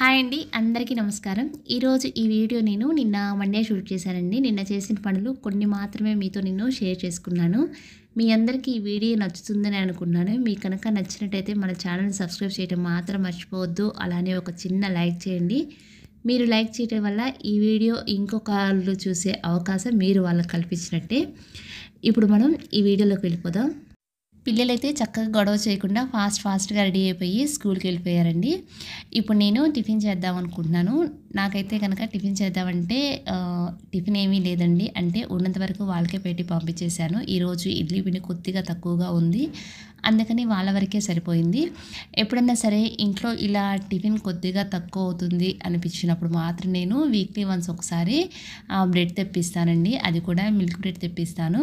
hi అండి అందరికీ నమస్కారం ఈరోజు ఈ వీడియో నేను నిన్న మండే షూట్ చేశానండి నిన్న చేసిన పనులు కొన్ని మాత్రమే మీతో నేను షేర్ చేసుకున్నాను మీ అందరికీ ఈ వీడియో నచ్చుతుందని అనుకున్నాను మీ కనుక నచ్చినట్టయితే మన ఛానల్ సబ్స్క్రైబ్ చేయడం మాత్రం మర్చిపోవద్దు అలానే ఒక చిన్న లైక్ చేయండి మీరు లైక్ చేయడం వల్ల ఈ వీడియో ఇంకొకళ్ళు చూసే అవకాశం మీరు వాళ్ళకి కల్పించినట్టే ఇప్పుడు మనం ఈ వీడియోలోకి వెళ్ళిపోదాం పిల్లలైతే చక్కగా గొడవ చేయకుండా ఫాస్ట్ ఫాస్ట్గా రెడీ అయిపోయి స్కూల్కి వెళ్ళిపోయారండి ఇప్పుడు నేను టిఫిన్ చేద్దాం అనుకుంటున్నాను నాకైతే కనుక టిఫిన్ చేద్దామంటే టిఫిన్ ఏమీ లేదండి అంటే ఉన్నంత వరకు వాళ్ళకే పెట్టి పంపించేశాను ఈరోజు ఇడ్లీ పిండి కొద్దిగా తక్కువగా ఉంది అందుకని వాళ్ళ వరకే సరిపోయింది ఎప్పుడన్నా సరే ఇంట్లో ఇలా టిఫిన్ కొద్దిగా తక్కువ అవుతుంది అనిపించినప్పుడు మాత్రం నేను వీక్లీ వన్స్ ఒకసారి బ్రెడ్ తెప్పిస్తానండి అది కూడా మిల్క్ బ్రెడ్ తెప్పిస్తాను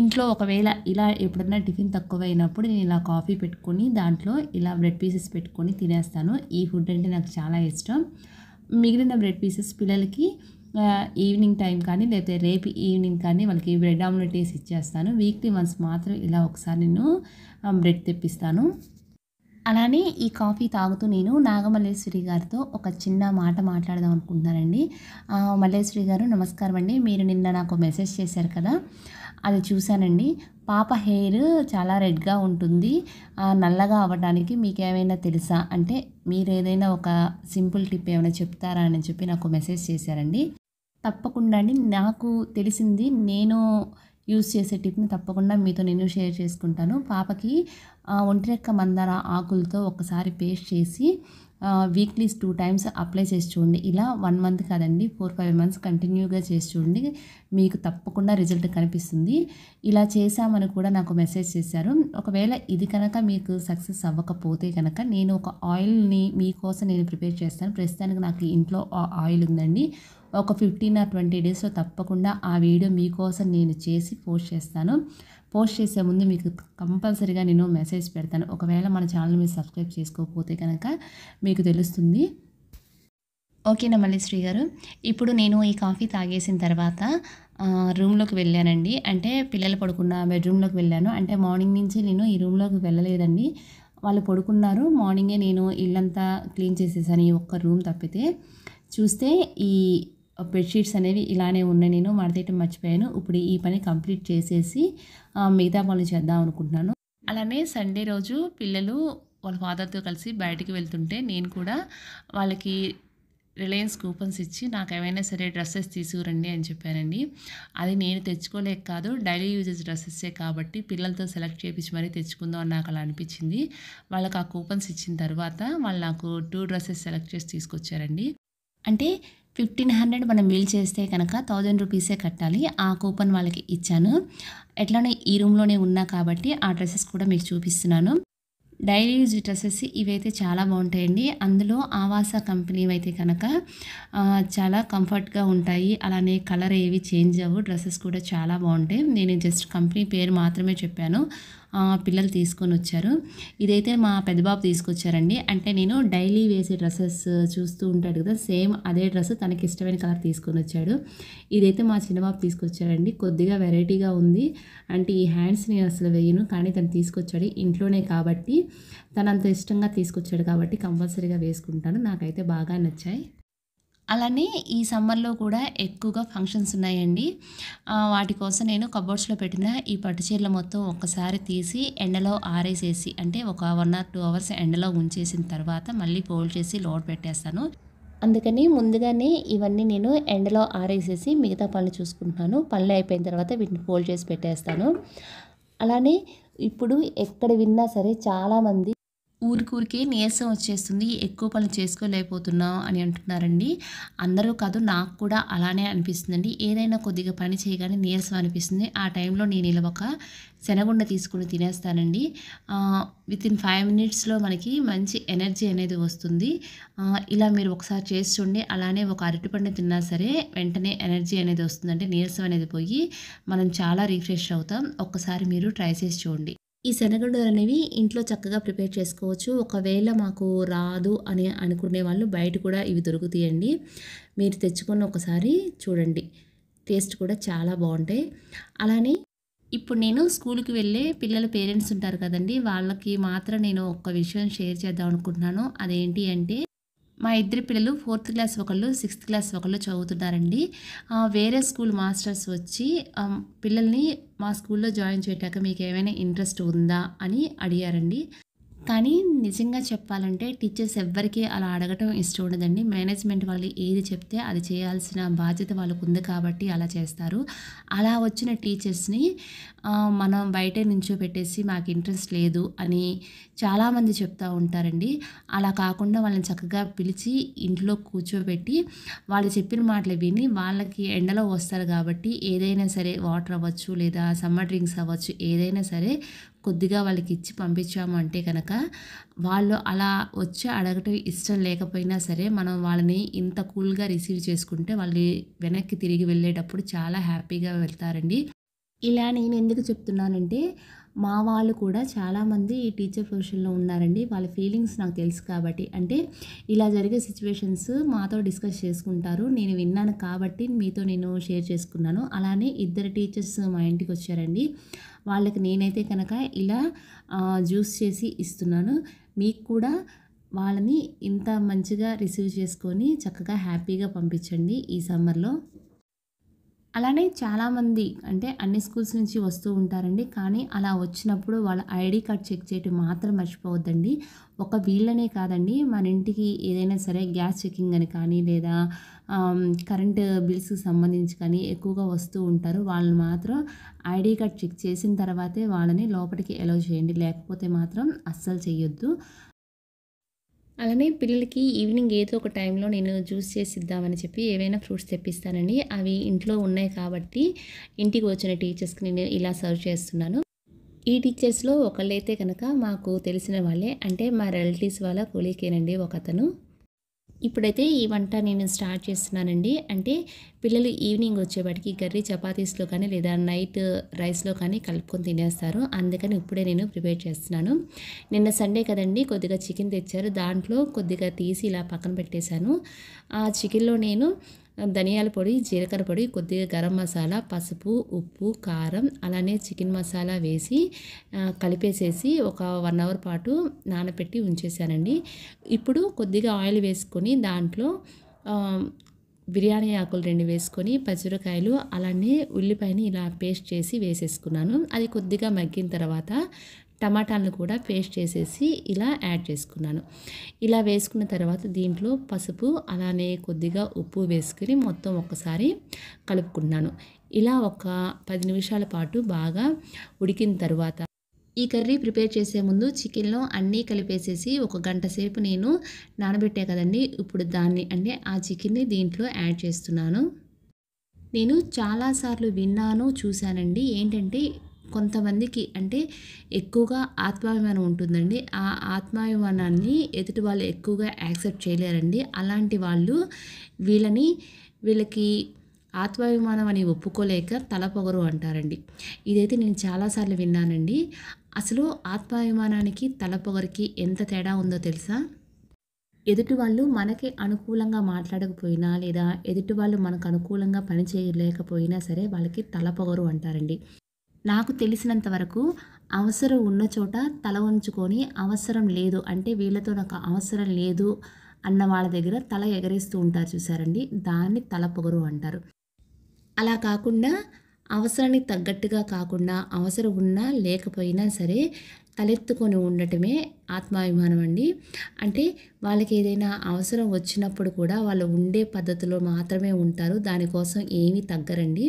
ఇంట్లో ఒకవేళ ఇలా ఎప్పుడన్నా టిఫిన్ తక్కువైనప్పుడు నేను ఇలా కాఫీ పెట్టుకొని దాంట్లో ఇలా బ్రెడ్ పీసెస్ పెట్టుకొని తినేస్తాను ఈ ఫుడ్ అంటే నాకు చాలా ఇష్టం మిగిలిన బ్రెడ్ పీసెస్ పిల్లలకి ఈవినింగ్ టైం కానీ లేకపోతే రేపు ఈవినింగ్ కానీ వాళ్ళకి బ్రెడ్ ఆమ్లెట్ వేసి ఇచ్చేస్తాను వీక్లీ వన్స్ మాత్రం ఇలా ఒకసారి నేను బ్రెడ్ తెప్పిస్తాను అలానే ఈ కాఫీ తాగుతూ నేను నాగమల్లేశ్వరి గారితో ఒక చిన్న మాట మాట్లాడదాం అనుకుంటున్నానండి మల్లేశ్వరి గారు నమస్కారం అండి మీరు నిన్న నాకు మెసేజ్ చేశారు కదా అది చూశానండి పాప హెయిర్ చాలా రెడ్గా ఉంటుంది నల్లగా అవ్వడానికి మీకేమైనా తెలుసా అంటే మీరు ఏదైనా ఒక సింపుల్ టిప్ ఏమైనా చెప్తారా అని చెప్పి నాకు మెసేజ్ చేశారండి తప్పకుండా అండి నాకు తెలిసింది నేను యూస్ చేసే టిప్ని తప్పకుండా మీతో నేను షేర్ చేసుకుంటాను పాపకి ఒంటిరెక్క మందార ఆకులతో ఒకసారి పేస్ట్ చేసి వీక్లీస్ టూ టైమ్స్ అప్లై చేసి చూడండి ఇలా వన్ మంత్ కాదండి ఫోర్ ఫైవ్ మంత్స్ కంటిన్యూగా చేసి చూడండి మీకు తప్పకుండా రిజల్ట్ కనిపిస్తుంది ఇలా చేశామని కూడా నాకు మెసేజ్ చేశారు ఒకవేళ ఇది కనుక మీకు సక్సెస్ అవ్వకపోతే కనుక నేను ఒక ఆయిల్ని మీకోసం నేను ప్రిపేర్ చేస్తాను ప్రస్తుతానికి నాకు ఇంట్లో ఆయిల్ ఉందండి ఒక ఫిఫ్టీన్ ఆర్ ట్వంటీ డేస్లో తప్పకుండా ఆ వీడియో మీకోసం నేను చేసి పోస్ట్ చేస్తాను పోస్ట్ చేసే ముందు మీకు కంపల్సరీగా నేను మెసేజ్ పెడతాను ఒకవేళ మన ఛానల్ మీరు సబ్స్క్రైబ్ చేసుకోకపోతే కనుక మీకు తెలుస్తుంది ఓకే మల్లేశ్వరి గారు ఇప్పుడు నేను ఈ కాఫీ తాగేసిన తర్వాత రూమ్లోకి వెళ్ళానండి అంటే పిల్లలు పడుకున్న బెడ్రూమ్లోకి వెళ్ళాను అంటే మార్నింగ్ నుంచి నేను ఈ రూమ్లోకి వెళ్ళలేదండి వాళ్ళు పడుకున్నారు మార్నింగే నేను ఇల్లంతా క్లీన్ చేసేసాను ఈ ఒక్క రూమ్ తప్పితే చూస్తే ఈ బెడ్షీట్స్ అనేవి ఇలానే ఉన్నాయి నేను మడతీయటం మర్చిపోయాను ఇప్పుడు ఈ పని కంప్లీట్ చేసేసి మిగతా పనులు చేద్దాం అనుకుంటున్నాను అలానే సండే రోజు పిల్లలు వాళ్ళ ఫాదర్తో కలిసి బయటికి వెళ్తుంటే నేను కూడా వాళ్ళకి రిలయన్స్ కూపన్స్ ఇచ్చి నాకు ఏమైనా సరే డ్రెస్సెస్ తీసుకురండి అని చెప్పానండి అది నేను తెచ్చుకోలేక కాదు డైలీ యూజెస్ డ్రెస్సెసే కాబట్టి పిల్లలతో సెలెక్ట్ చేయించి మరీ తెచ్చుకుందాం అని నాకు అలా అనిపించింది వాళ్ళకి ఆ కూపన్స్ ఇచ్చిన తర్వాత వాళ్ళు నాకు టూ డ్రెస్సెస్ సెలెక్ట్ చేసి తీసుకొచ్చారండి అంటే ఫిఫ్టీన్ హండ్రెడ్ మనం మిల్ చేస్తే కనుక థౌజండ్ రూపీసే కట్టాలి ఆ కూపన్ వాళ్ళకి ఇచ్చాను ఎట్లానే ఈ రూమ్లోనే ఉన్నా కాబట్టి ఆ డ్రెస్సెస్ కూడా మీకు చూపిస్తున్నాను డైలీ యూజ్ డ్రెస్సెస్ ఇవైతే చాలా బాగుంటాయండి అందులో ఆవాస కంపెనీ అయితే కనుక చాలా కంఫర్ట్గా ఉంటాయి అలానే కలర్ ఏవి చేంజ్ అవ్వు డ్రెస్సెస్ కూడా చాలా బాగుంటాయి నేను జస్ట్ కంపెనీ పేరు మాత్రమే చెప్పాను పిల్లలు తీసుకొని వచ్చారు ఇదైతే మా పెద్దబాబు తీసుకొచ్చారండి అంటే నేను డైలీ వేసే డ్రెస్సెస్ చూస్తూ ఉంటాడు కదా సేమ్ అదే డ్రెస్ తనకి ఇష్టమైన కలర్ తీసుకొని వచ్చాడు ఇదైతే మా చిన్నబాబు తీసుకొచ్చారండి కొద్దిగా వెరైటీగా ఉంది అంటే ఈ హ్యాండ్స్ నేను అసలు వేయను కానీ తను తీసుకొచ్చాడు ఇంట్లోనే కాబట్టి తనంత ఇష్టంగా తీసుకొచ్చాడు కాబట్టి కంపల్సరీగా వేసుకుంటాను నాకైతే బాగా నచ్చాయి అలానే ఈ సమ్మర్లో కూడా ఎక్కువగా ఫంక్షన్స్ ఉన్నాయండి వాటి కోసం నేను కబోర్డ్స్లో పెట్టిన ఈ చీరలు మొత్తం ఒక్కసారి తీసి ఎండలో ఆరేసేసి అంటే ఒక వన్ ఆర్ టూ అవర్స్ ఎండలో ఉంచేసిన తర్వాత మళ్ళీ ఫోల్డ్ చేసి లోడ్ పెట్టేస్తాను అందుకని ముందుగానే ఇవన్నీ నేను ఎండలో ఆరేసేసి మిగతా పనులు చూసుకుంటున్నాను పనులు అయిపోయిన తర్వాత వీటిని ఫోల్డ్ చేసి పెట్టేస్తాను అలానే ఇప్పుడు ఎక్కడ విన్నా సరే చాలామంది ఊరికూరికే నీరసం వచ్చేస్తుంది ఎక్కువ పనులు చేసుకోలేకపోతున్నాం అని అంటున్నారండి అందరూ కాదు నాకు కూడా అలానే అనిపిస్తుందండి ఏదైనా కొద్దిగా పని చేయగానే నీరసం అనిపిస్తుంది ఆ టైంలో నేను ఇలా ఒక శనగుండ తీసుకుని తినేస్తానండి విత్ ఇన్ ఫైవ్ మినిట్స్లో మనకి మంచి ఎనర్జీ అనేది వస్తుంది ఇలా మీరు ఒకసారి చేసి చూడండి అలానే ఒక అరటిపండు తిన్నా సరే వెంటనే ఎనర్జీ అనేది వస్తుందంటే నీరసం అనేది పోయి మనం చాలా రిఫ్రెష్ అవుతాం ఒక్కసారి మీరు ట్రై చేసి చూడండి ఈ శనగండులు అనేవి ఇంట్లో చక్కగా ప్రిపేర్ చేసుకోవచ్చు ఒకవేళ మాకు రాదు అని అనుకునే వాళ్ళు బయట కూడా ఇవి దొరుకుతాయండి మీరు తెచ్చుకొని ఒకసారి చూడండి టేస్ట్ కూడా చాలా బాగుంటాయి అలానే ఇప్పుడు నేను స్కూల్కి వెళ్ళే పిల్లల పేరెంట్స్ ఉంటారు కదండి వాళ్ళకి మాత్రం నేను ఒక విషయం షేర్ చేద్దాం అనుకుంటున్నాను అదేంటి అంటే మా ఇద్దరు పిల్లలు ఫోర్త్ క్లాస్ ఒకళ్ళు సిక్స్త్ క్లాస్ ఒకళ్ళు చదువుతున్నారండి వేరే స్కూల్ మాస్టర్స్ వచ్చి పిల్లల్ని మా స్కూల్లో జాయిన్ చేయటాక మీకు ఏమైనా ఇంట్రెస్ట్ ఉందా అని అడిగారండి కానీ నిజంగా చెప్పాలంటే టీచర్స్ ఎవ్వరికీ అలా అడగటం ఇష్టం ఉండదండి మేనేజ్మెంట్ వాళ్ళు ఏది చెప్తే అది చేయాల్సిన బాధ్యత వాళ్ళకు ఉంది కాబట్టి అలా చేస్తారు అలా వచ్చిన టీచర్స్ని మనం బయట నుంచో పెట్టేసి మాకు ఇంట్రెస్ట్ లేదు అని చాలామంది చెప్తూ ఉంటారండి అలా కాకుండా వాళ్ళని చక్కగా పిలిచి ఇంట్లో కూర్చోబెట్టి వాళ్ళు చెప్పిన మాటలు విని వాళ్ళకి ఎండలో వస్తారు కాబట్టి ఏదైనా సరే వాటర్ అవ్వచ్చు లేదా సమ్మర్ డ్రింక్స్ అవ్వచ్చు ఏదైనా సరే కొద్దిగా వాళ్ళకి ఇచ్చి పంపించాము అంటే కనుక వాళ్ళు అలా వచ్చి అడగటం ఇష్టం లేకపోయినా సరే మనం వాళ్ళని ఇంత కూల్గా రిసీవ్ చేసుకుంటే వాళ్ళు వెనక్కి తిరిగి వెళ్ళేటప్పుడు చాలా హ్యాపీగా వెళ్తారండి ఇలా నేను ఎందుకు చెప్తున్నానంటే మా వాళ్ళు కూడా చాలామంది ఈ టీచర్ ప్రొఫెషన్లో ఉన్నారండి వాళ్ళ ఫీలింగ్స్ నాకు తెలుసు కాబట్టి అంటే ఇలా జరిగే సిచ్యువేషన్స్ మాతో డిస్కస్ చేసుకుంటారు నేను విన్నాను కాబట్టి మీతో నేను షేర్ చేసుకున్నాను అలానే ఇద్దరు టీచర్స్ మా ఇంటికి వచ్చారండి వాళ్ళకి నేనైతే కనుక ఇలా జ్యూస్ చేసి ఇస్తున్నాను మీకు కూడా వాళ్ళని ఇంత మంచిగా రిసీవ్ చేసుకొని చక్కగా హ్యాపీగా పంపించండి ఈ సమ్మర్లో అలానే చాలామంది అంటే అన్ని స్కూల్స్ నుంచి వస్తూ ఉంటారండి కానీ అలా వచ్చినప్పుడు వాళ్ళ ఐడి కార్డ్ చెక్ చేయటం మాత్రం మర్చిపోవద్దండి ఒక వీళ్ళనే కాదండి మన ఇంటికి ఏదైనా సరే గ్యాస్ చెకింగ్ అని కానీ లేదా కరెంట్ బిల్స్కి సంబంధించి కానీ ఎక్కువగా వస్తూ ఉంటారు వాళ్ళని మాత్రం ఐడి కార్డ్ చెక్ చేసిన తర్వాతే వాళ్ళని లోపలికి అలౌ చేయండి లేకపోతే మాత్రం అస్సలు చేయొద్దు అలానే పిల్లలకి ఈవినింగ్ ఏదో ఒక టైంలో నేను జ్యూస్ చేసి ఇద్దామని చెప్పి ఏవైనా ఫ్రూట్స్ తెప్పిస్తానండి అవి ఇంట్లో ఉన్నాయి కాబట్టి ఇంటికి వచ్చిన టీచర్స్కి నేను ఇలా సర్వ్ చేస్తున్నాను ఈ టీచర్స్లో ఒకళ్ళైతే కనుక మాకు తెలిసిన వాళ్ళే అంటే మా రిలేటివ్స్ వాళ్ళ కొలీకేనండి ఒకతను ఇప్పుడైతే ఈ వంట నేను స్టార్ట్ చేస్తున్నానండి అంటే పిల్లలు ఈవినింగ్ వచ్చేవాటికి కర్రీ చపాతీస్లో కానీ లేదా నైట్ రైస్లో కానీ కలుపుకొని తినేస్తారు అందుకని ఇప్పుడే నేను ప్రిపేర్ చేస్తున్నాను నిన్న సండే కదండి కొద్దిగా చికెన్ తెచ్చారు దాంట్లో కొద్దిగా తీసి ఇలా పక్కన పెట్టేశాను ఆ చికెన్లో నేను ధనియాల పొడి జీలకర్ర పొడి కొద్దిగా గరం మసాలా పసుపు ఉప్పు కారం అలానే చికెన్ మసాలా వేసి కలిపేసేసి ఒక వన్ అవర్ పాటు నానబెట్టి ఉంచేసానండి ఇప్పుడు కొద్దిగా ఆయిల్ వేసుకొని దాంట్లో బిర్యానీ ఆకులు రెండు వేసుకొని పచ్చిరకాయలు అలానే ఉల్లిపాయని ఇలా పేస్ట్ చేసి వేసేసుకున్నాను అది కొద్దిగా మగ్గిన తర్వాత టమాటాలను కూడా పేస్ట్ చేసేసి ఇలా యాడ్ చేసుకున్నాను ఇలా వేసుకున్న తర్వాత దీంట్లో పసుపు అలానే కొద్దిగా ఉప్పు వేసుకుని మొత్తం ఒకసారి కలుపుకున్నాను ఇలా ఒక పది నిమిషాల పాటు బాగా ఉడికిన తర్వాత ఈ కర్రీ ప్రిపేర్ చేసే ముందు చికెన్లో అన్నీ కలిపేసేసి ఒక గంట సేపు నేను నానబెట్టే కదండి ఇప్పుడు దాన్ని అంటే ఆ చికెన్ని దీంట్లో యాడ్ చేస్తున్నాను నేను చాలాసార్లు విన్నాను చూశానండి ఏంటంటే కొంతమందికి అంటే ఎక్కువగా ఆత్మాభిమానం ఉంటుందండి ఆ ఆత్మాభిమానాన్ని ఎదుటి వాళ్ళు ఎక్కువగా యాక్సెప్ట్ చేయలేరండి అలాంటి వాళ్ళు వీళ్ళని వీళ్ళకి ఆత్మాభిమానం అని ఒప్పుకోలేక తలపొగరు అంటారండి ఇదైతే నేను చాలాసార్లు విన్నానండి అసలు ఆత్మాభిమానానికి తలపొగరికి ఎంత తేడా ఉందో తెలుసా ఎదుటి వాళ్ళు మనకి అనుకూలంగా మాట్లాడకపోయినా లేదా ఎదుటి వాళ్ళు మనకు అనుకూలంగా పని చేయలేకపోయినా సరే వాళ్ళకి తలపొగరు అంటారండి నాకు తెలిసినంత వరకు అవసరం ఉన్న చోట తల ఉంచుకొని అవసరం లేదు అంటే వీళ్ళతో నాకు అవసరం లేదు అన్న వాళ్ళ దగ్గర తల ఎగరేస్తూ ఉంటారు చూసారండి దాన్ని తల పొగరు అంటారు అలా కాకుండా అవసరానికి తగ్గట్టుగా కాకుండా అవసరం ఉన్నా లేకపోయినా సరే తలెత్తుకొని ఉండటమే ఆత్మాభిమానం అండి అంటే వాళ్ళకి ఏదైనా అవసరం వచ్చినప్పుడు కూడా వాళ్ళు ఉండే పద్ధతిలో మాత్రమే ఉంటారు దానికోసం ఏమీ తగ్గరండి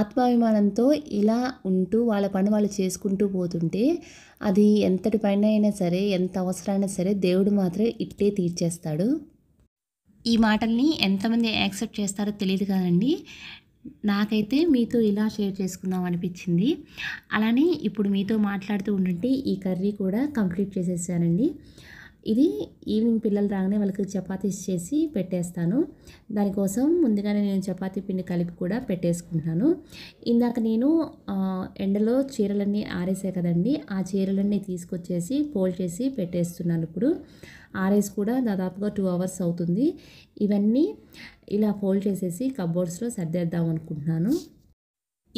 ఆత్మాభిమానంతో ఇలా ఉంటూ వాళ్ళ పని వాళ్ళు చేసుకుంటూ పోతుంటే అది ఎంతటి పైన అయినా సరే ఎంత అవసరమైనా సరే దేవుడు మాత్రం ఇట్టే తీర్చేస్తాడు ఈ మాటల్ని ఎంతమంది యాక్సెప్ట్ చేస్తారో తెలియదు కదండి నాకైతే మీతో ఇలా షేర్ చేసుకుందాం అనిపించింది అలానే ఇప్పుడు మీతో మాట్లాడుతూ ఉంటుంటే ఈ కర్రీ కూడా కంప్లీట్ చేసేసానండి ఇది ఈవినింగ్ పిల్లలు రాగానే వాళ్ళకి చపాతీ చేసి పెట్టేస్తాను దానికోసం ముందుగానే నేను చపాతీ పిండి కలిపి కూడా పెట్టేసుకుంటున్నాను ఇందాక నేను ఎండలో చీరలన్నీ ఆరేసాయి కదండి ఆ చీరలన్నీ తీసుకొచ్చేసి ఫోల్డ్ చేసి పెట్టేస్తున్నాను ఇప్పుడు ఆరేసి కూడా దాదాపుగా టూ అవర్స్ అవుతుంది ఇవన్నీ ఇలా ఫోల్డ్ చేసేసి కబోర్డ్స్లో సర్దేద్దాం అనుకుంటున్నాను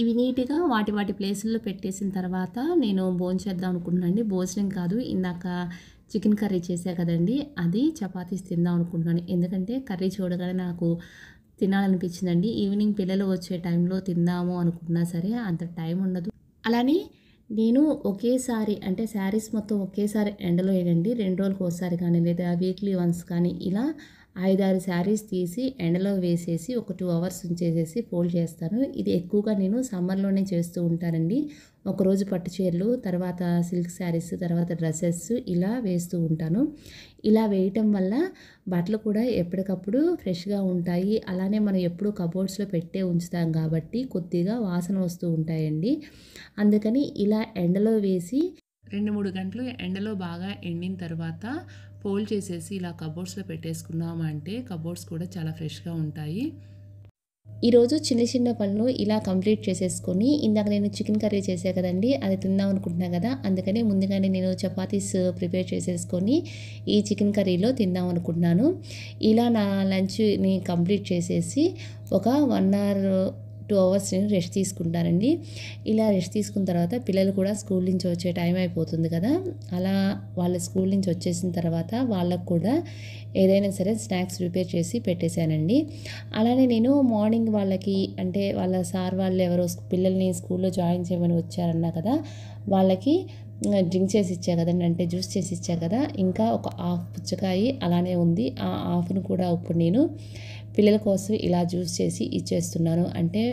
ఇవి నీట్గా వాటి వాటి ప్లేసుల్లో పెట్టేసిన తర్వాత నేను చేద్దాం అనుకుంటున్నాను అండి భోజనం కాదు ఇందాక చికెన్ కర్రీ చేసా కదండి అది చపాతీస్ తిందాం అనుకుంటున్నాను ఎందుకంటే కర్రీ చూడగానే నాకు తినాలనిపించిందండి ఈవినింగ్ పిల్లలు వచ్చే టైంలో తిందాము అనుకున్నా సరే అంత టైం ఉండదు అలానే నేను ఒకేసారి అంటే శారీస్ మొత్తం ఒకేసారి ఎండలో వేయండి రెండు రోజులకు ఒకసారి కానీ లేదా వీక్లీ వన్స్ కానీ ఇలా ఐదారు శారీస్ తీసి ఎండలో వేసేసి ఒక టూ అవర్స్ ఉంచేసేసి ఫోల్డ్ చేస్తాను ఇది ఎక్కువగా నేను సమ్మర్లోనే చేస్తూ ఉంటానండి ఒకరోజు పట్టు చీరలు తర్వాత సిల్క్ శారీస్ తర్వాత డ్రెస్సెస్ ఇలా వేస్తూ ఉంటాను ఇలా వేయటం వల్ల బట్టలు కూడా ఎప్పటికప్పుడు ఫ్రెష్గా ఉంటాయి అలానే మనం ఎప్పుడూ కబోర్డ్స్లో పెట్టే ఉంచుతాం కాబట్టి కొద్దిగా వాసన వస్తూ ఉంటాయండి అందుకని ఇలా ఎండలో వేసి రెండు మూడు గంటలు ఎండలో బాగా ఎండిన తర్వాత పోల్ చేసేసి ఇలా కబోర్డ్స్లో పెట్టేసుకున్నామంటే కబోర్డ్స్ కూడా చాలా ఫ్రెష్గా ఉంటాయి ఈరోజు చిన్న చిన్న పనులు ఇలా కంప్లీట్ చేసేసుకొని ఇందాక నేను చికెన్ కర్రీ చేసే కదండి అది తిందాం అనుకుంటున్నా కదా అందుకనే ముందుగానే నేను చపాతీస్ ప్రిపేర్ చేసేసుకొని ఈ చికెన్ కర్రీలో తిందాం అనుకుంటున్నాను ఇలా నా లంచ్ని కంప్లీట్ చేసేసి ఒక వన్ అవర్ టూ అవర్స్ నేను రెస్ట్ తీసుకుంటానండి ఇలా రెస్ట్ తీసుకున్న తర్వాత పిల్లలు కూడా స్కూల్ నుంచి వచ్చే టైం అయిపోతుంది కదా అలా వాళ్ళ స్కూల్ నుంచి వచ్చేసిన తర్వాత వాళ్ళకు కూడా ఏదైనా సరే స్నాక్స్ ప్రిపేర్ చేసి పెట్టేశానండి అలానే నేను మార్నింగ్ వాళ్ళకి అంటే వాళ్ళ సార్ వాళ్ళు ఎవరో పిల్లల్ని స్కూల్లో జాయిన్ చేయమని వచ్చారన్నా కదా వాళ్ళకి డ్రింక్ చేసి ఇచ్చా కదండి అంటే జ్యూస్ చేసి ఇచ్చా కదా ఇంకా ఒక హాఫ్ పుచ్చకాయ అలానే ఉంది ఆ హాఫ్ను కూడా ఇప్పుడు నేను పిల్లల కోసం ఇలా జ్యూస్ చేసి ఇచ్చేస్తున్నాను అంటే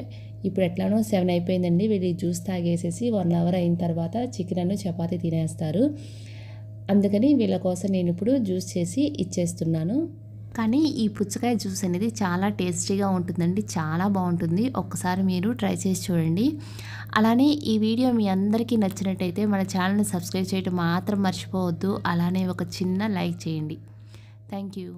ఇప్పుడు ఎట్లానో సెవెన్ అయిపోయిందండి వీళ్ళు జ్యూస్ తాగేసేసి వన్ అవర్ అయిన తర్వాత చికెన్ అన్ను చపాతీ తినేస్తారు అందుకని వీళ్ళ కోసం నేను ఇప్పుడు జ్యూస్ చేసి ఇచ్చేస్తున్నాను కానీ ఈ పుచ్చకాయ జ్యూస్ అనేది చాలా టేస్టీగా ఉంటుందండి చాలా బాగుంటుంది ఒక్కసారి మీరు ట్రై చేసి చూడండి అలానే ఈ వీడియో మీ అందరికీ నచ్చినట్టయితే మన ఛానల్ని సబ్స్క్రైబ్ చేయడం మాత్రం మర్చిపోవద్దు అలానే ఒక చిన్న లైక్ చేయండి థ్యాంక్ యూ